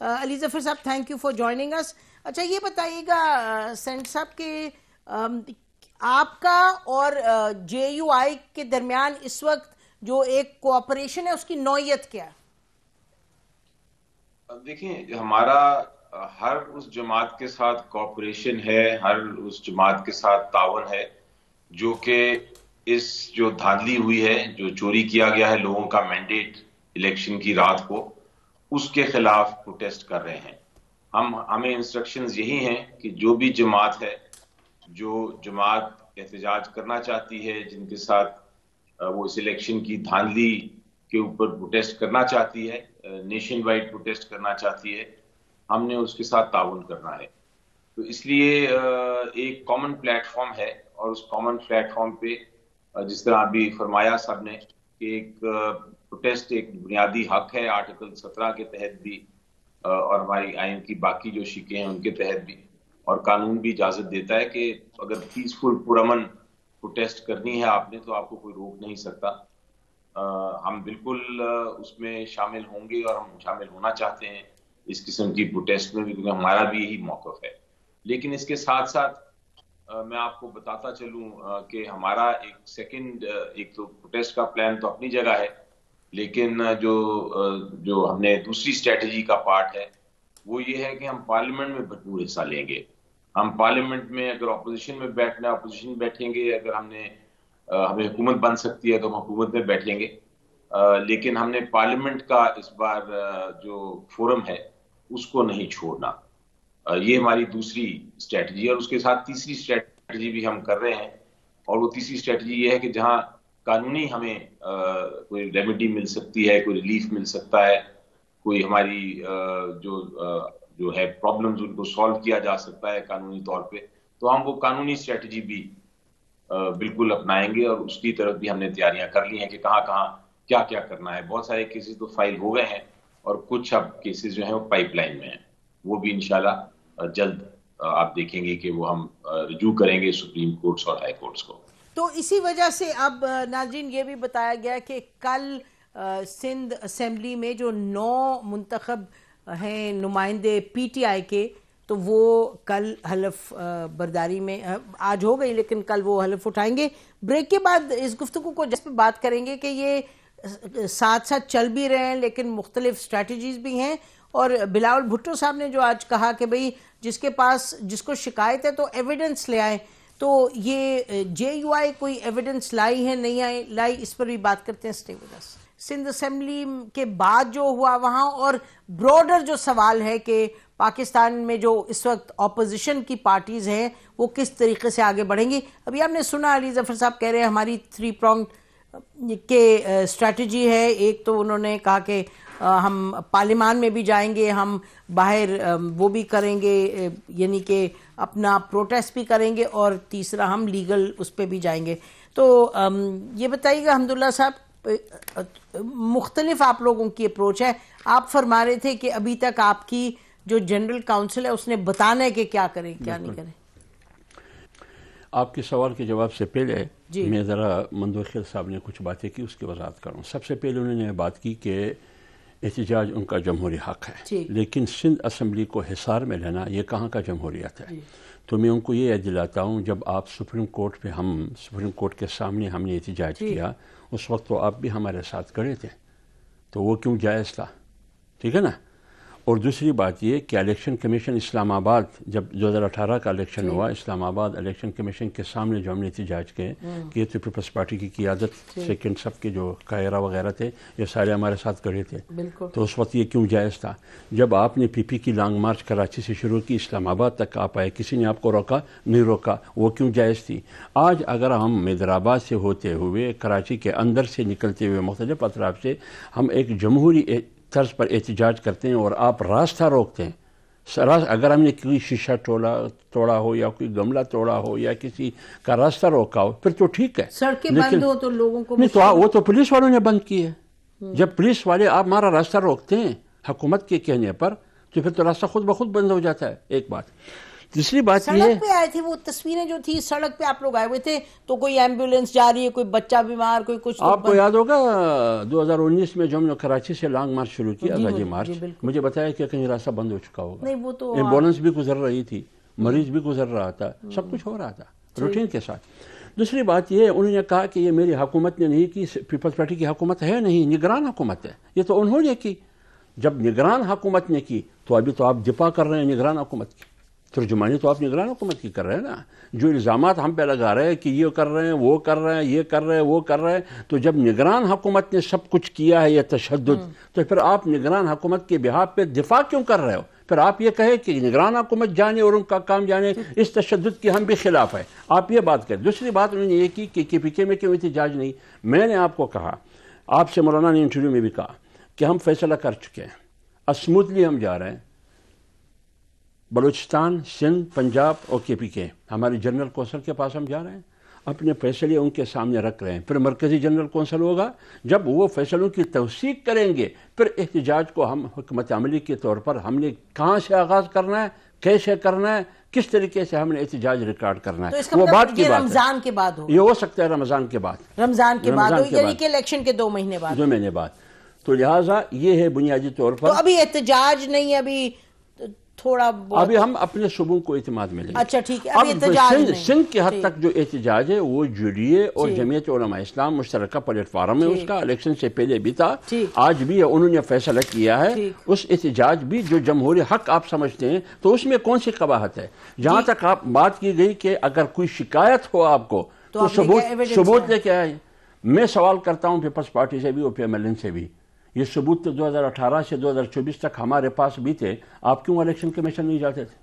Ali uh, Zafar साहब thank you for joining us अच्छा ये बताइएगा uh, सेंट साहब के um, आपका और जे यू आई के दरमियान इस वक्त जो एक कोऑपरेशन है उसकी नौयत क्या देखिए हमारा uh, हर उस जमात के साथ कोऑपरेशन है हर उस जमात के साथ तावन है जो कि इस जो धांधली हुई है जो चोरी किया गया है लोगों का मैंडेट इलेक्शन की रात को उसके खिलाफ प्रोटेस्ट कर रहे हैं हम हमें इंस्ट्रक्शंस यही हैं कि जो भी जमात है जो जमात एहतजाज करना चाहती है जिनके साथ वो इस इलेक्शन की धांधली के ऊपर प्रोटेस्ट करना चाहती है नेशन वाइड प्रोटेस्ट करना चाहती है हमने उसके साथ ताउन करना है तो इसलिए एक कॉमन प्लेटफॉर्म है और उस कॉमन प्लेटफॉर्म पे जिस तरह अभी फरमाया सब ने कि एक प्रोटेस्ट एक बुनियादी हक है आर्टिकल सत्रह के तहत भी और हमारी आयन की बाकी जो शिके हैं उनके तहत भी और कानून भी इजाजत देता है कि अगर पीसफुल पुरमन प्रोटेस्ट करनी है आपने तो आपको कोई रोक नहीं सकता आ, हम बिल्कुल उसमें शामिल होंगे और हम शामिल होना चाहते हैं इस किस्म की प्रोटेस्ट में भी क्योंकि हमारा भी यही मौकफ है लेकिन इसके साथ साथ आ, मैं आपको बताता चलूं कि हमारा एक सेकंड एक तो प्रोटेस्ट का प्लान तो अपनी जगह है लेकिन जो जो हमने दूसरी स्ट्रेटजी का पार्ट है वो ये है कि हम पार्लियामेंट में भरपूर हिस्सा लेंगे हम पार्लियामेंट में अगर अपोजिशन में बैठना अपोजिशन में बैठेंगे अगर हमने हमें हुकूमत बन सकती है तो हम हुकूमत में बैठेंगे लेकिन हमने पार्लियामेंट का इस बार जो फोरम है उसको नहीं छोड़ना ये हमारी दूसरी स्ट्रेटजी और उसके साथ तीसरी स्ट्रेटजी भी हम कर रहे हैं और वो तीसरी स्ट्रेटजी ये है कि जहाँ कानूनी हमें आ, कोई रेमेडी मिल सकती है कोई रिलीफ मिल सकता है कोई हमारी आ, जो आ, जो है प्रॉब्लम्स उनको सॉल्व किया जा सकता है कानूनी तौर पे तो हम वो कानूनी स्ट्रेटजी भी बिल्कुल अपनाएंगे और उसकी तरफ भी हमने तैयारियां कर ली हैं कि कहाँ कहाँ क्या क्या करना है बहुत सारे केसेस तो फाइल हो गए हैं और कुछ अब केसेस जो हैं वो पाइपलाइन में हैं वो भी इनशाला जल्द आप देखेंगे कि वो हम रिजू करेंगे सुप्रीम कोर्ट्स और हाई कोर्ट्स को तो इसी वजह से अब नाजरीन ये भी बताया गया कि कल सिंध असम्बली में जो नौ मंतखब हैं नुमाइंदे पीटीआई के तो वो कल हलफ बर्दारी में आज हो गई लेकिन कल वो हलफ उठाएंगे ब्रेक के बाद इस गुफ्तु को जिस पर बात करेंगे कि ये साथ साथ चल भी रहे हैं लेकिन मुख्तलिफ स्ट्रेटजीज भी हैं और बिलावल भुट्टो साहब ने जो आज कहा कि भाई जिसके पास जिसको शिकायत है तो एविडेंस ले आए तो ये जे यू आई कोई एविडेंस लाई है नहीं आई लाई इस पर भी बात करते हैं stay with us Sindh assembly के बाद जो हुआ वहाँ और ब्रॉडर जो सवाल है कि पाकिस्तान में जो इस वक्त ऑपोजिशन की पार्टीज़ हैं वो किस तरीके से आगे बढ़ेंगी अभी आपने सुना अली जफर साहब कह रहे हैं हमारी थ्री प्रोंग के स्ट्रेटजी है एक तो उन्होंने कहा कि हम पार्लियामान में भी जाएंगे हम बाहर वो भी करेंगे यानी कि अपना प्रोटेस्ट भी करेंगे और तीसरा हम लीगल उस पर भी जाएंगे तो ये बताइएगा हमदुल्ला साहब मुख्तलिफ आप लोगों की अप्रोच है आप फरमा रहे थे कि अभी तक आपकी जो जनरल काउंसिल है उसने बताना है कि क्या करें क्या नहीं करें आपके सवाल के जवाब से पहले मैं ज़रा मंदोर साहब ने कुछ बातें की उसकी वजह करूँ सबसे पहले उन्होंने बात की कि एहतजाज उनका जमहूरी हक है लेकिन सिंध असम्बली को हिसार में लेना ये कहाँ का जमहूरियत है तो मैं उनको ये याद दिलाता हूँ जब आप सुप्रीम कोर्ट पर हम सुप्रीम कोर्ट के सामने हमने एहतजाज किया उस वक्त तो आप भी हमारे साथ खड़े थे तो वो क्यों जायज़ था ठीक है ना और दूसरी बात ये कि इलेक्शन कमीशन इस्लामाबाद जब 2018 का इलेक्शन हुआ इस्लामाबाद इलेक्शन कमीशन के सामने जो हमने एहतजाज किए हम्म। कि तो पीपल्स पार्टी की क्यादत सेकेंड सब के जो कायरा वगैरह थे ये सारे हमारे साथ खड़े थे तो उस वक्त ये क्यों जायज़ था जब आपने पी पी की लॉन्ग मार्च कराची से शुरू की इस्लामाबाद तक आ पाए किसी ने आपको रोका नहीं रोका वो क्यों जायज़ थी आज अगर हम हैदराबाद से होते हुए कराची के अंदर से निकलते हुए मुख्तलिफ अतराफ से हम एक जमहूरी तर्ज पर एहतजाज करते हैं और आप रास्ता रोकते हैं सरा अगर हमने कोई शीशा टोला तोड़ा हो या कोई गमला तोड़ा हो या किसी का रास्ता रोका हो फिर तो ठीक है सड़कें बंद हो तो लोगों को नहीं तो आ, वो तो पुलिस वालों ने बंद की है हम्म। जब पुलिस वाले आप हमारा रास्ता रोकते हैं हुकूमत के कहने पर तो फिर तो रास्ता खुद ब खुद बंद हो जाता है एक बात दूसरी बात सड़क है, पे आए थे वो तस्वीरें जो थी सड़क पे आप लोग आए हुए थे तो कोई एम्बुलेंस जा रही है कोई बच्चा बीमार कोई कुछ आपको याद होगा 2019 में जो हमने कराची से लॉन्ग मार्च शुरू किया आजादी मार्च मुझे बताया कि कहीं रास्ता बंद हो चुका होगा नहीं वो तो एम्बुलेंस भी गुजर रही थी मरीज भी गुजर रहा था सब कुछ हो रहा था रूटीन के साथ दूसरी बात यह उन्होंने कहा कि ये मेरी हुकूमत ने नहीं की पीपल्स पार्टी की हुकूमत है नहीं निगरान हुकूमत है ये तो उन्होंने की जब निगरान हुकूमत ने की तो अभी तो आप दिपा कर रहे हैं निगरान हुकूमत की तर्जुमानी तो आप निगरान हुकूमत की कर रहे हैं ना जो इल्ज़ाम हम पे लगा रहे हैं कि ये कर रहे हैं वो कर रहे हैं ये कर रहे हैं वो कर रहे हैं तो जब निगरान हुकूमत ने सब कुछ किया है यह तशद हम्म। तो फिर आप निगरान हुकूमत के बिहाफ पर दिफा क्यों कर रहे हो फिर आप ये कहे कि निगरान हुकूमत जाने और उनका काम जाने इस तशद के हम भी खिलाफ है आप ये बात करें दूसरी बात उन्होंने ये की कि के पी के में क्यों एहतजाज नहीं मैंने आपको कहा आपसे मौलाना ने इंटरव्यू में भी कहा कि हम फैसला कर चुके हैं स्मूथली हम जा रहे हैं बलूचिस्तान सिंध पंजाब और के पी के हमारे जनरल कौंसल के पास हम जा रहे हैं अपने फैसले उनके सामने रख रहे हैं फिर मरकज़ी जनरल कौंसल होगा जब वो फैसलों की तोसीक करेंगे फिर एहतजाज को हम हमत अमली के तौर पर हमने कहाँ से आगाज़ करना है कैसे करना है किस तरीके से हमने एहतजाज रिकॉर्ड करना है तो वो मतलब बात की बात रमजान के बाद ये हो सकता है रमजान के बाद रमजान के बाद इलेक्शन के दो महीने बाद दो महीने बाद तो लिहाजा ये है बुनियादी तौर पर तो अभी एहतजाज नहीं अभी थोड़ा अभी हम अपने सुबह को इतमाद में लेंगे अच्छा ठीक है अब सिंध के हद तक जो एहतजाज है वो जुड़िए और जमीयत इस्लाम मुश्तर प्लेटफार्म है उसका इलेक्शन से पहले भी था आज भी है उन्होंने फैसला किया है उस एहतजाज भी जो जमहूरी हक आप समझते हैं तो उसमें कौन सी कबाहत है जहाँ तक आप बात की गई कि अगर कोई शिकायत हो आपको तो, तो सबूत सबूत लेके आए मैं सवाल करता हूँ पीपल्स पार्टी से भी और पी से भी ये सबूत तो 2018 से 2024 तक हमारे पास भी थे आप क्यों इलेक्शन कमीशन नहीं जाते थे